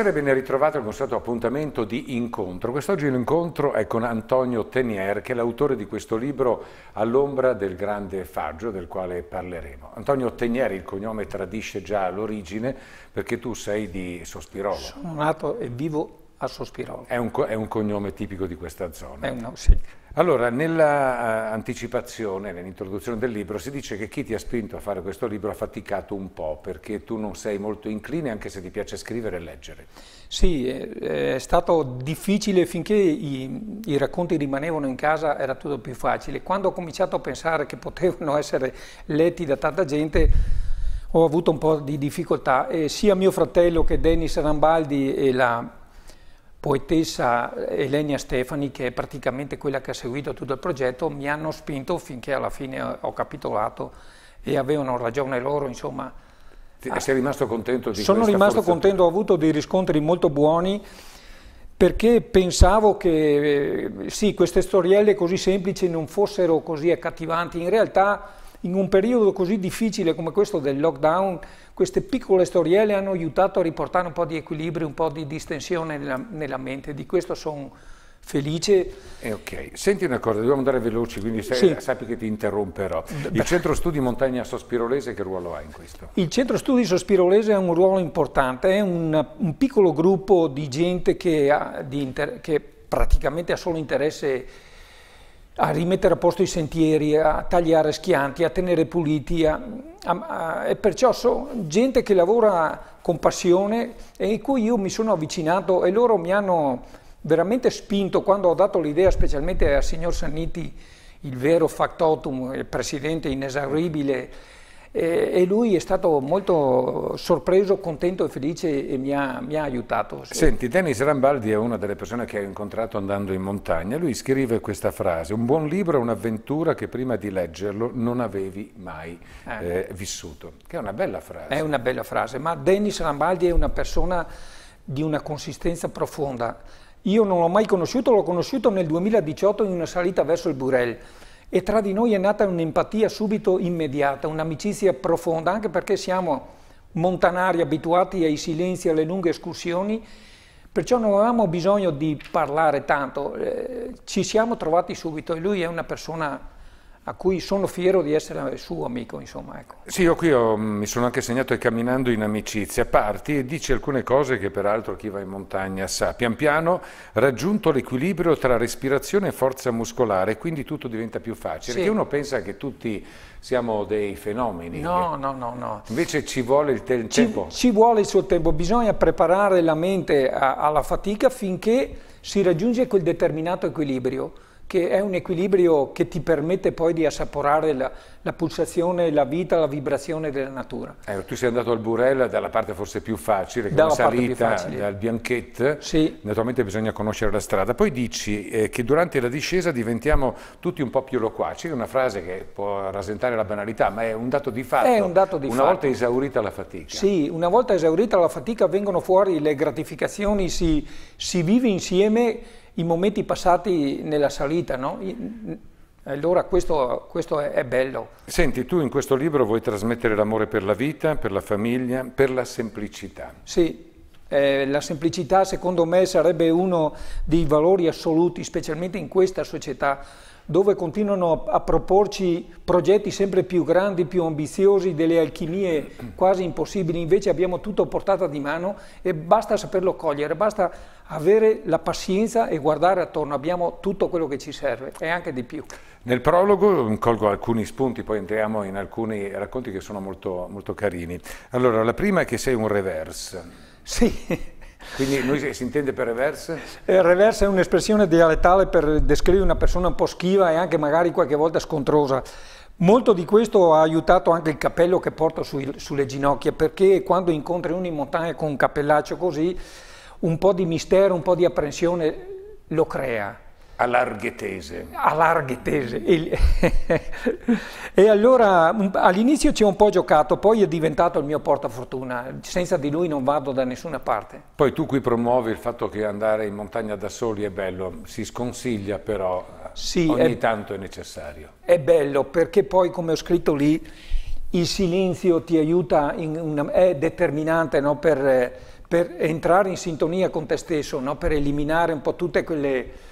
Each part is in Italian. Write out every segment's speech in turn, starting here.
Buonasera e ben ritrovato al vostro appuntamento di incontro. Quest'oggi l'incontro è con Antonio Tenier, che è l'autore di questo libro All'ombra del grande faggio, del quale parleremo. Antonio Tenier, il cognome tradisce già l'origine, perché tu sei di Sospirolo. Sono nato e vivo a Sospirone. È un, è un cognome tipico di questa zona. Eh, no, sì. Allora, nell'anticipazione, eh, nell'introduzione del libro, si dice che chi ti ha spinto a fare questo libro ha faticato un po', perché tu non sei molto incline, anche se ti piace scrivere e leggere. Sì, è stato difficile finché i, i racconti rimanevano in casa, era tutto più facile. Quando ho cominciato a pensare che potevano essere letti da tanta gente, ho avuto un po' di difficoltà. Eh, sia mio fratello che Dennis Rambaldi e la poetessa Elenia Stefani, che è praticamente quella che ha seguito tutto il progetto, mi hanno spinto finché alla fine ho capitolato e avevano ragione loro, insomma. Ti, sei rimasto contento di Sono rimasto contento, ho avuto dei riscontri molto buoni perché pensavo che eh, sì, queste storielle così semplici non fossero così accattivanti, in realtà in un periodo così difficile come questo del lockdown, queste piccole storielle hanno aiutato a riportare un po' di equilibrio, un po' di distensione nella, nella mente, di questo sono felice. Eh, ok, senti una cosa, dobbiamo andare veloci, quindi sai, sì. sappi che ti interromperò. Il Centro Studi Montagna Sospirolese che ruolo ha in questo? Il Centro Studi Sospirolese ha un ruolo importante, è un, un piccolo gruppo di gente che, ha, di inter, che praticamente ha solo interesse a rimettere a posto i sentieri, a tagliare schianti, a tenere puliti, a, a, e perciò sono gente che lavora con passione e in cui io mi sono avvicinato e loro mi hanno veramente spinto quando ho dato l'idea specialmente al signor Sanniti, il vero factotum, il presidente inesauribile, eh, e lui è stato molto sorpreso, contento e felice e mi ha, mi ha aiutato. Sì. Senti, Dennis Rambaldi è una delle persone che ho incontrato andando in montagna, lui scrive questa frase, un buon libro è un'avventura che prima di leggerlo non avevi mai ah, eh, vissuto, che è una bella frase. È una bella frase, ma Dennis Rambaldi è una persona di una consistenza profonda. Io non l'ho mai conosciuto, l'ho conosciuto nel 2018 in una salita verso il Burel e tra di noi è nata un'empatia subito immediata, un'amicizia profonda, anche perché siamo montanari abituati ai silenzi, alle lunghe escursioni, perciò non avevamo bisogno di parlare tanto, eh, ci siamo trovati subito e lui è una persona a cui sono fiero di essere suo amico, insomma. Ecco. Sì, io qui ho, mi sono anche segnato che camminando in amicizia parti e dici alcune cose che peraltro chi va in montagna sa. Pian piano raggiunto l'equilibrio tra respirazione e forza muscolare, quindi tutto diventa più facile. Sì. Perché uno pensa che tutti siamo dei fenomeni. No, no, no, no. Invece ci vuole il, te il ci, tempo. Ci vuole il suo tempo, bisogna preparare la mente a, alla fatica finché si raggiunge quel determinato equilibrio che è un equilibrio che ti permette poi di assaporare la, la pulsazione, la vita, la vibrazione della natura. Eh, tu sei andato al Burella dalla parte forse più facile, che dalla è una salita dal Bianchet, sì. naturalmente bisogna conoscere la strada. Poi dici eh, che durante la discesa diventiamo tutti un po' più loquaci, è una frase che può rasentare la banalità, ma è un dato di fatto. È un dato di una fatto. volta esaurita la fatica. Sì, una volta esaurita la fatica vengono fuori le gratificazioni, si, si vive insieme i momenti passati nella salita, no? Allora questo, questo è, bello. Senti, tu in questo libro vuoi trasmettere l'amore per la vita, per la famiglia, per la semplicità. Sì, eh, la semplicità secondo me sarebbe uno dei valori assoluti, specialmente in questa società dove continuano a proporci progetti sempre più grandi, più ambiziosi, delle alchimie quasi impossibili, invece abbiamo tutto portato di mano e basta saperlo cogliere, basta avere la pazienza e guardare attorno, abbiamo tutto quello che ci serve e anche di più. Nel prologo mm, colgo alcuni spunti, poi entriamo in alcuni racconti che sono molto, molto carini. Allora, la prima è che sei un reverse. Sì. Quindi noi si intende per reverse? Eh, reverse è un'espressione dialettale per descrivere una persona un po' schiva e anche magari qualche volta scontrosa. Molto di questo ha aiutato anche il cappello che porto sui, sulle ginocchia, perché quando incontri uno in montagna con un cappellaccio così, un po' di mistero, un po' di apprensione lo crea. A larghe tese. A larghe tese. E, allora mm, all'inizio ci ho un po' giocato, poi è diventato il mio portafortuna, senza di lui non vado da nessuna parte. Poi tu qui promuovi il fatto che andare in montagna da soli è bello, si sconsiglia però sì, ogni è, tanto è necessario. È bello perché poi come ho scritto lì il silenzio ti aiuta, una, è determinante no, per, per, entrare in sintonia con te stesso, no, per eliminare un po' tutte quelle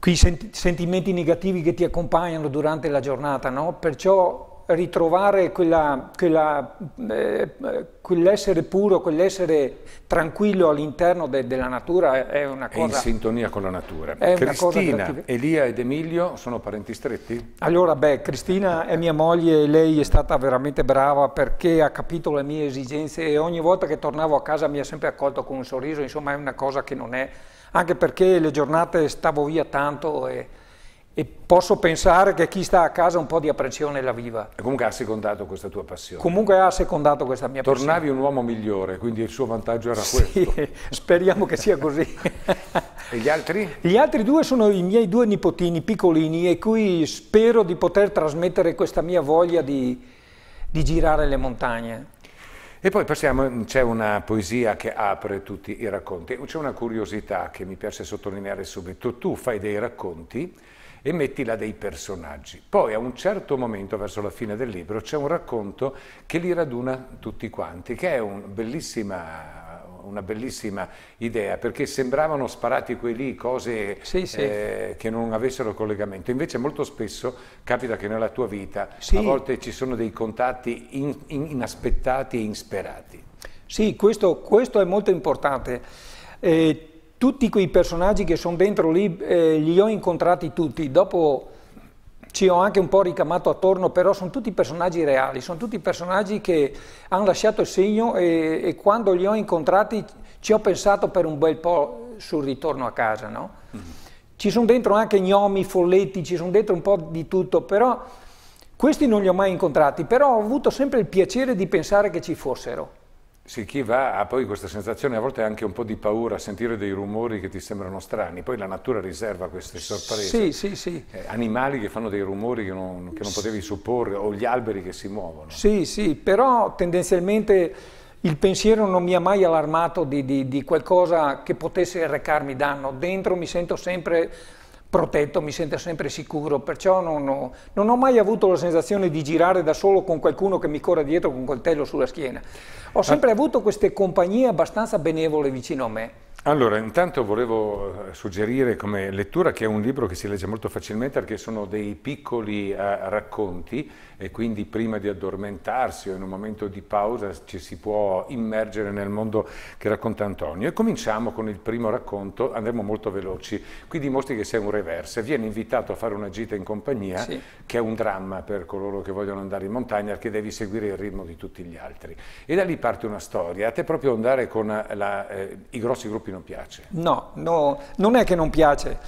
quei sentimenti negativi che ti accompagnano durante la giornata, no? Perciò ritrovare eh, quell'essere eh, quell puro, quell'essere tranquillo all'interno de della natura è una cosa... È in sintonia con la natura. Cristina, Elia ed Emilio sono parenti stretti? Allora, beh, Cristina è mia moglie e lei è stata veramente brava perché ha capito le mie esigenze e ogni volta che tornavo a casa mi ha sempre accolto con un sorriso, insomma è una cosa che non è anche perché le giornate stavo via tanto e, e posso pensare che chi sta a casa un po' di apprensione la viva. E comunque ha secondato questa tua passione. Comunque ha secondato questa mia Tornavi passione. Tornavi un uomo migliore, quindi il suo vantaggio era sì, questo. speriamo che sia così. e gli altri? Gli altri due sono i miei due nipotini piccolini e cui spero di poter trasmettere questa mia voglia di, di girare le montagne. E poi passiamo, c'è una poesia che apre tutti i racconti. C'è una curiosità che mi piace sottolineare subito. Tu fai dei racconti e metti là dei personaggi. Poi a un certo momento, verso la fine del libro, c'è un racconto che li raduna tutti quanti, che è un bellissima una bellissima idea, perché sembravano sparati quei lì cose sì, sì. Eh, che non avessero collegamento. Invece molto spesso capita che nella tua vita sì. a volte ci sono dei contatti in, in, inaspettati e insperati. Sì, questo, questo è molto importante. Eh, tutti quei personaggi che sono dentro lì eh, li ho incontrati tutti. Dopo ci ho anche un po' ricamato attorno, però sono tutti personaggi reali, sono tutti personaggi che hanno lasciato il segno e, e quando li ho incontrati ci ho pensato per un bel po' sul ritorno a casa, no? mm. Ci sono dentro anche gnomi, folletti, ci sono dentro un po' di tutto, però questi non li ho mai incontrati, però ho avuto sempre il piacere di pensare che ci fossero. Sì, chi va ha poi questa sensazione, a volte anche un po' di paura, sentire dei rumori che ti sembrano strani, poi la natura riserva queste sorprese. Sì, sì, sì. Eh, animali che fanno dei rumori che non, che non potevi supporre, o gli alberi che si muovono. Sì, sì, però tendenzialmente il pensiero non mi ha mai allarmato di, di, di qualcosa che potesse recarmi danno. Dentro mi sento sempre protetto, mi sento sempre sicuro, perciò non ho, non ho, mai avuto la sensazione di girare da solo con qualcuno che mi corre dietro con un coltello sulla schiena. Ho ah. sempre avuto queste compagnie abbastanza benevole vicino a me. Allora, intanto volevo eh, suggerire come lettura che è un libro che si legge molto facilmente perché sono dei piccoli uh, racconti e quindi prima di addormentarsi o in un momento di pausa ci si può immergere nel mondo che racconta Antonio. E cominciamo con il primo racconto, andremo molto veloci, qui dimostri che sei un reverse, viene invitato a fare una gita in compagnia sì. che è un dramma per coloro che vogliono andare in montagna perché devi seguire il ritmo di tutti gli altri. E da lì parte una storia, a te proprio andare con eh, la, eh, i grossi gruppi non piace. No, no non è che non piace.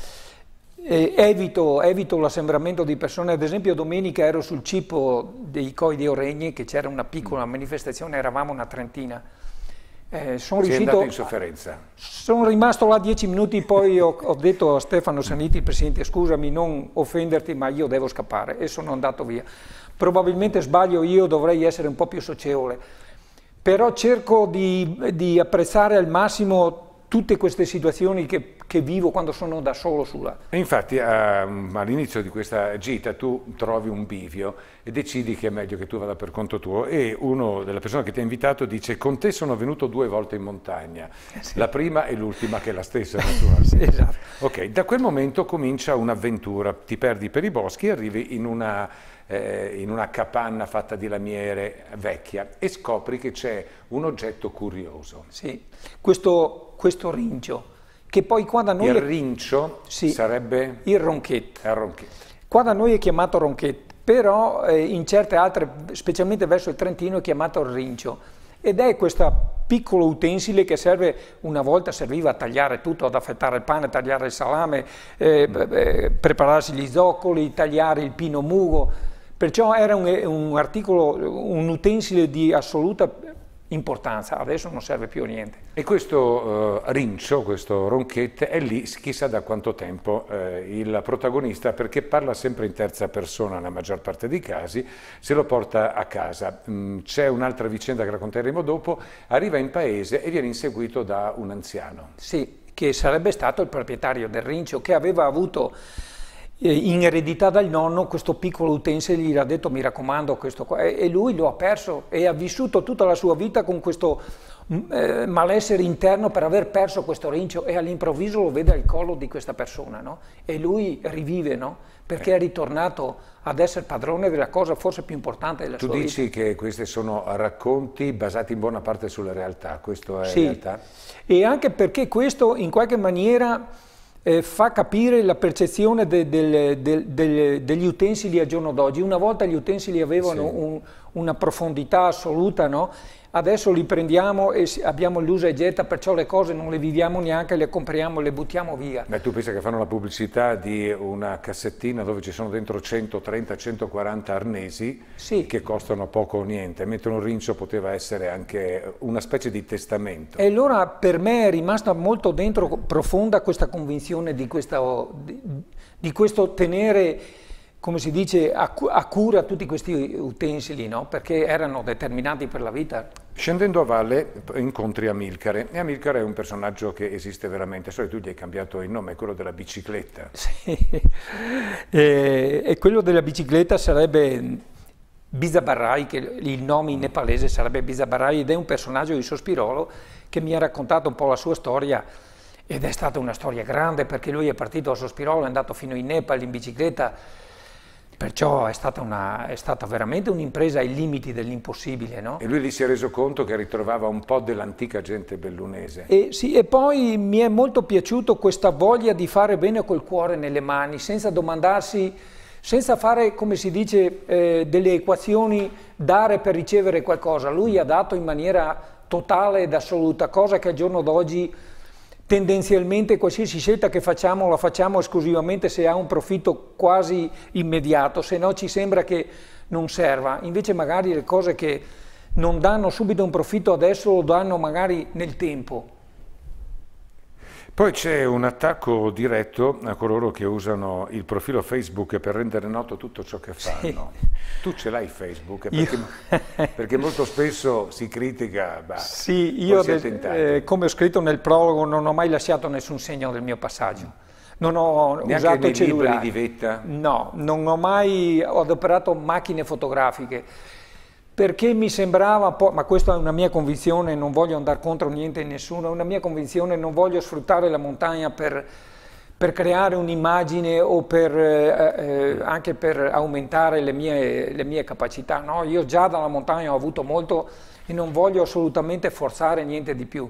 Eh, evito, evito l'assembramento di persone, ad esempio domenica ero sul cipo dei Coi di Oregni che c'era una piccola mm. manifestazione, eravamo una trentina. Eh, sono riuscito... in sofferenza. Sono rimasto là dieci minuti, poi ho, ho, detto a Stefano Saniti, presidente, scusami, non offenderti, ma io devo scappare e sono andato via. Probabilmente sbaglio io, dovrei essere un po' più socievole, però cerco di, di apprezzare al massimo tutte queste situazioni che che vivo quando sono da solo sulla... E infatti ehm, all'inizio di questa gita tu trovi un bivio e decidi che è meglio che tu vada per conto tuo e uno della persona che ti ha invitato dice con te sono venuto due volte in montagna, eh, sì. la prima e l'ultima che è la stessa naturalmente. esatto. Ok, da quel momento comincia un'avventura, ti perdi per i boschi e arrivi in una, eh, in una capanna fatta di lamiere vecchia e scopri che c'è un oggetto curioso. Sì, questo, questo ringio che poi qua da noi... Il rincio sì, sarebbe... Il ronchetto. Il ronchetto. Qua da noi è chiamato ronchetto, però eh, in certe altre, specialmente verso il Trentino, è chiamato rincio. Ed è questo piccolo utensile che serve, una volta serviva a tagliare tutto, ad affettare il pane, tagliare il salame, eh, eh, prepararsi gli zoccoli, tagliare il pino mugo. Perciò era un, un, articolo, un utensile di assoluta importanza, adesso non serve più a niente. E questo eh, rincio, questo ronchette, è lì chissà da quanto tempo eh, il protagonista, perché parla sempre in terza persona nella maggior parte dei casi, se lo porta a casa. Mm, c'è un'altra vicenda che racconteremo dopo, arriva in paese e viene inseguito da un anziano. Sì, che sarebbe stato il proprietario del rincio, che aveva avuto eh, in eredità dal nonno questo piccolo utensile gli ha detto mi raccomando questo qua e lui lo ha perso e ha vissuto tutta la sua vita con questo mm, eh, malessere interno per aver perso questo rincio e all'improvviso lo vede al collo di questa persona no? e lui rivive no? perché è ritornato ad essere padrone della cosa forse più importante della tu sua vita. Tu dici che questi sono racconti basati in buona parte sulla realtà, questo è sì. realtà? e anche perché questo in qualche maniera eh, fa capire la percezione de, de, de, degli utensili a giorno d'oggi. Una volta gli utensili avevano sì. un, una profondità assoluta, no? adesso li prendiamo e abbiamo l'usa e getta, perciò le cose non le viviamo neanche, le compriamo e le buttiamo via. Beh, tu pensi che fanno la pubblicità di una cassettina dove ci sono dentro 130-140 arnesi sì. che costano poco o niente, mentre un rincio poteva essere anche una specie di testamento. E allora per me è rimasta molto dentro profonda questa convinzione di, questa, di, di questo tenere come si dice, a, cu a cura tutti questi utensili, no? perché erano determinati per la vita. Scendendo a valle incontri Amilcare, e Amilcare è un personaggio che esiste veramente, solo tu gli hai cambiato il nome, è quello della bicicletta. Sì, e, e quello della bicicletta sarebbe Bizabarrai, che il nome in nepalese sarebbe Bizabarrai, ed è un personaggio di Sospirolo che mi ha raccontato un po' la sua storia, ed è stata una storia grande perché lui è partito a Sospirolo, è andato fino in Nepal in bicicletta, Perciò è stata, una, è stata veramente un'impresa ai limiti dell'impossibile. No? E lui lì si è reso conto che ritrovava un po' dell'antica gente bellunese. E, sì, e poi mi è molto piaciuto questa voglia di fare bene col cuore nelle mani, senza domandarsi senza fare, come si dice, eh, delle equazioni dare per ricevere qualcosa. Lui ha dato in maniera totale ed assoluta, cosa che al giorno d'oggi tendenzialmente qualsiasi scelta che facciamo la facciamo esclusivamente se ha un profitto quasi immediato, se no ci sembra che non serva. Invece magari le cose che non danno subito un profitto adesso lo danno magari nel tempo. Poi c'è un attacco diretto a coloro che usano il profilo Facebook per rendere noto tutto ciò che fanno. Sì. Tu ce l'hai Facebook? Perché, perché, molto spesso si critica. Bah, sì, io eh, come ho scritto nel prologo non ho mai lasciato nessun segno del mio passaggio. Non ho Neanche usato i cellulari. di vetta? No, non ho mai ho adoperato macchine fotografiche perché mi sembrava, po- ma questa è una mia convinzione, non voglio andare contro niente e nessuno, è una mia convinzione, non voglio sfruttare la montagna per, per creare un'immagine o per, eh, eh, anche per aumentare le mie, le mie capacità. No? Io già dalla montagna ho avuto molto e non voglio assolutamente forzare niente di più.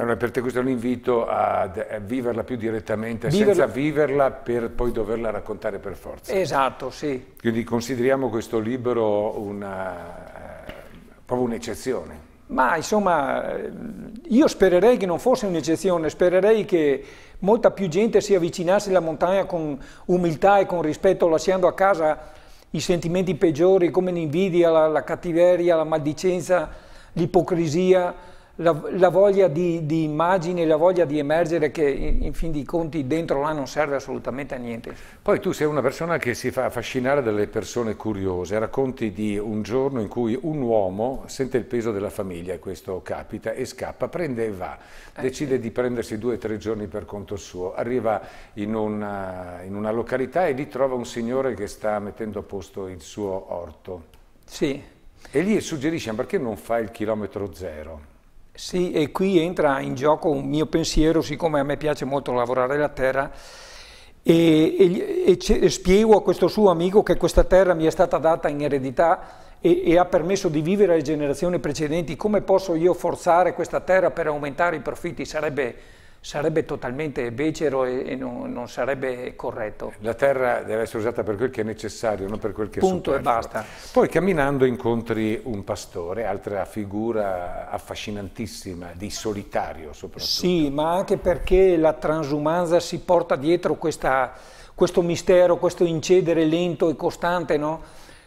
Allora, per te questo è un invito a, eh, viverla più direttamente, Viver... senza viverla per poi doverla raccontare per forza. Esatto, sì. Quindi consideriamo questo libro una, eh, proprio un'eccezione. Ma insomma, eh, io spererei che non fosse un'eccezione, spererei che molta più gente si avvicinasse alla montagna con umiltà e con rispetto, lasciando a casa i sentimenti peggiori come l'invidia, la, la cattiveria, la maldicenza, l'ipocrisia la, la voglia di, di immagine, la voglia di emergere che in, in, fin dei conti dentro là non serve assolutamente a niente. Poi tu sei una persona che si fa affascinare dalle persone curiose, racconti di un giorno in cui un uomo sente il peso della famiglia, questo capita, e scappa, prende e va, eh, decide eh. di prendersi due o tre giorni per conto suo, arriva in una, in una località e lì trova un signore che sta mettendo a posto il suo orto. Sì. E lì suggerisce perché non fa il chilometro zero? Sì, e qui entra in gioco un mio pensiero, siccome a me piace molto lavorare la terra, e, e, e spiego a questo suo amico che questa terra mi è stata data in eredità e, e, ha permesso di vivere alle generazioni precedenti, come posso io forzare questa terra per aumentare i profitti? Sarebbe sarebbe totalmente becero e, e non, non, sarebbe corretto. La terra deve essere usata per quel che è necessario, non per quel che è superfluo. Punto e basta. Poi camminando incontri un pastore, altra figura affascinantissima, di solitario soprattutto. Sì, ma anche perché la transumanza si porta dietro questa, questo mistero, questo incedere lento e costante, no?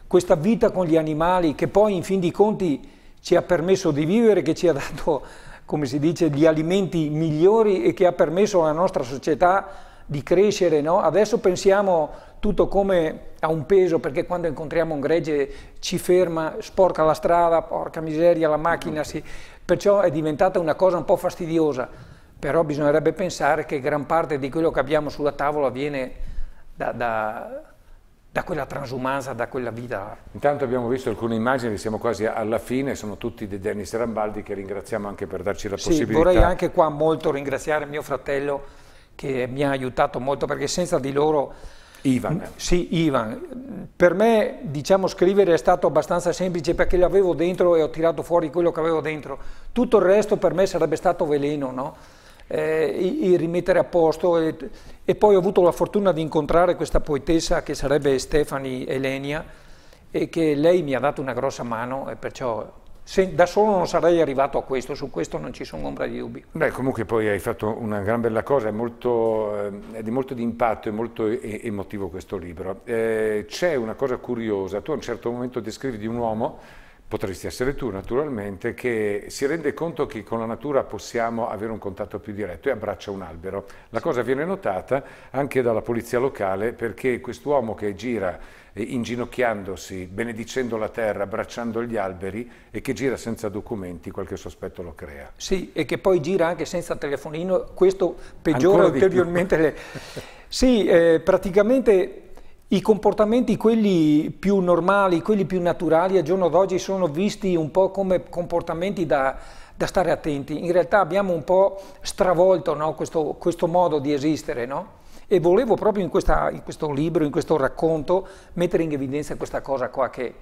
questa vita con gli animali che poi in fin dei conti ci ha permesso di vivere, che ci ha dato come si dice, di alimenti migliori e che ha permesso alla nostra società di crescere. No? Adesso pensiamo tutto come a un peso, perché quando incontriamo un gregge ci ferma, sporca la strada, porca miseria, la macchina si... Perciò è diventata una cosa un po' fastidiosa, però bisognerebbe pensare che gran parte di quello che abbiamo sulla tavola viene da, da da quella transumanza, da quella vita. Intanto abbiamo visto alcune immagini, siamo quasi alla fine, sono tutti di Dennis Rambaldi che ringraziamo anche per darci la sì, possibilità. Vorrei anche qua molto ringraziare mio fratello che mi ha aiutato molto perché senza di loro... Ivan. Mm, sì, Ivan. Per me diciamo scrivere è stato abbastanza semplice perché l'avevo dentro e ho tirato fuori quello che avevo dentro. Tutto il resto per me sarebbe stato veleno, no? Eh, e, e rimettere a posto e, e poi ho avuto la fortuna di incontrare questa poetessa che sarebbe Stefani Elenia e che lei mi ha dato una grossa mano e perciò se, da solo non sarei arrivato a questo, su questo non ci sono ombra di dubbi. Beh, comunque poi hai fatto una gran bella cosa, è, molto, eh, è di molto di impatto, è molto emotivo questo libro. Eh, c'è una cosa curiosa, tu a un certo momento descrivi di un uomo potresti essere tu naturalmente, che si rende conto che con la natura possiamo avere un contatto più diretto e abbraccia un albero. La cosa viene notata anche dalla polizia locale perché quest'uomo che gira eh, inginocchiandosi, benedicendo la terra, abbracciando gli alberi e che gira senza documenti, qualche sospetto lo crea. Sì, e che poi gira anche senza telefonino, questo peggiora ulteriormente le... Sì, eh, praticamente i comportamenti, quelli più normali, quelli più naturali, al giorno d'oggi sono visti un po' come comportamenti da, da stare attenti. In realtà abbiamo un po' stravolto no? questo, questo, modo di esistere, no? E volevo proprio in, questa, in questo libro, in questo racconto, mettere in evidenza questa cosa qua che...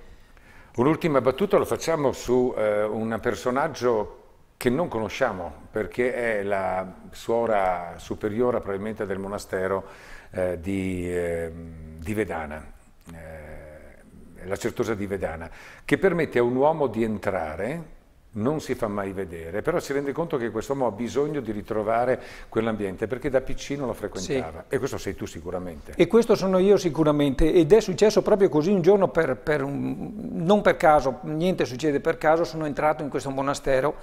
Un'ultima battuta lo facciamo su eh, un personaggio che non conosciamo perché è la suora superiora probabilmente del monastero eh, di, eh, di, Vedana, eh, la certosa di Vedana, che permette a un uomo di entrare, non si fa mai vedere, però si rende conto che quest'uomo ha bisogno di ritrovare quell'ambiente perché da piccino lo frequentava sì. e questo sei tu sicuramente. E questo sono io sicuramente ed è successo proprio così un giorno, per, per un, non per caso, niente succede per caso, sono entrato in questo monastero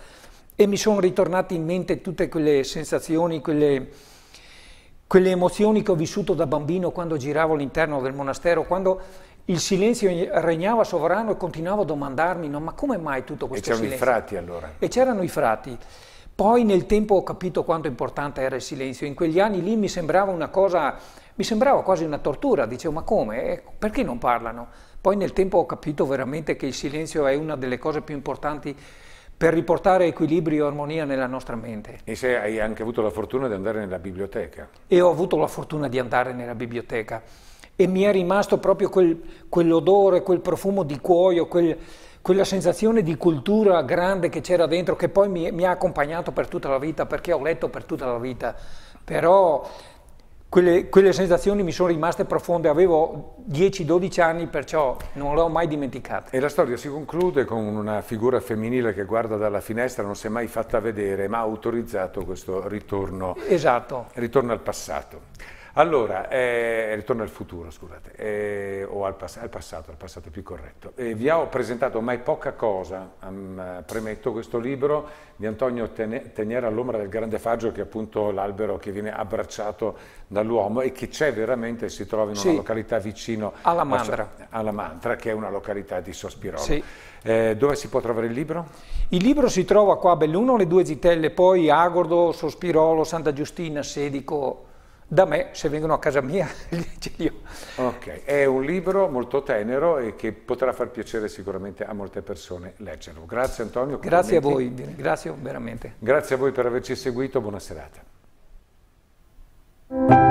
e mi sono ritornate in mente tutte quelle sensazioni, quelle quelle emozioni che ho vissuto da bambino quando giravo all'interno del monastero, quando il silenzio regnava sovrano e continuavo a domandarmi, no, ma come mai tutto questo silenzio? E c'erano silenzio? i frati allora. E c'erano i frati. Poi nel tempo ho capito quanto importante era il silenzio. In quegli anni lì mi sembrava una cosa, mi sembrava quasi una tortura. Dicevo, ma come? Eh, perché non parlano? Poi nel tempo ho capito veramente che il silenzio è una delle cose più importanti per riportare equilibrio e armonia nella nostra mente. E se hai anche avuto la fortuna di andare nella biblioteca. E ho avuto la fortuna di andare nella biblioteca e mi è rimasto proprio quel, quell'odore, quel profumo di cuoio, quel, quella sensazione di cultura grande che c'era dentro, che poi mi, mi ha accompagnato per tutta la vita, perché ho letto per tutta la vita. Però quelle, quelle, sensazioni mi sono rimaste profonde, avevo 10-12 anni, perciò non le ho mai dimenticate. E la storia si conclude con una figura femminile che guarda dalla finestra, non si è mai fatta vedere, ma ha autorizzato questo ritorno, esatto. ritorno al passato. Allora, eh, ritorno al futuro, scusate, eh, o al, pass al, passato, al passato più corretto. Eh, vi ho presentato mai poca cosa, um, premetto questo libro di Antonio Teniera all'ombra del grande faggio, che è appunto l'albero che viene abbracciato dall'uomo e che c'è veramente, si trova in una sì. località vicino alla Mantra. alla Mantra, che è una località di Sospirolo. Sì. Eh, dove si può trovare il libro? Il libro si trova qua a Belluno, le due zitelle, poi Agordo, Sospirolo, Santa Giustina, Sedico, da me, se vengono a casa mia, ce li Ok, è un libro molto tenero e che potrà far piacere sicuramente a molte persone leggerlo. Grazie Antonio. Grazie a voi, grazie veramente. Grazie a voi per averci seguito, buona serata.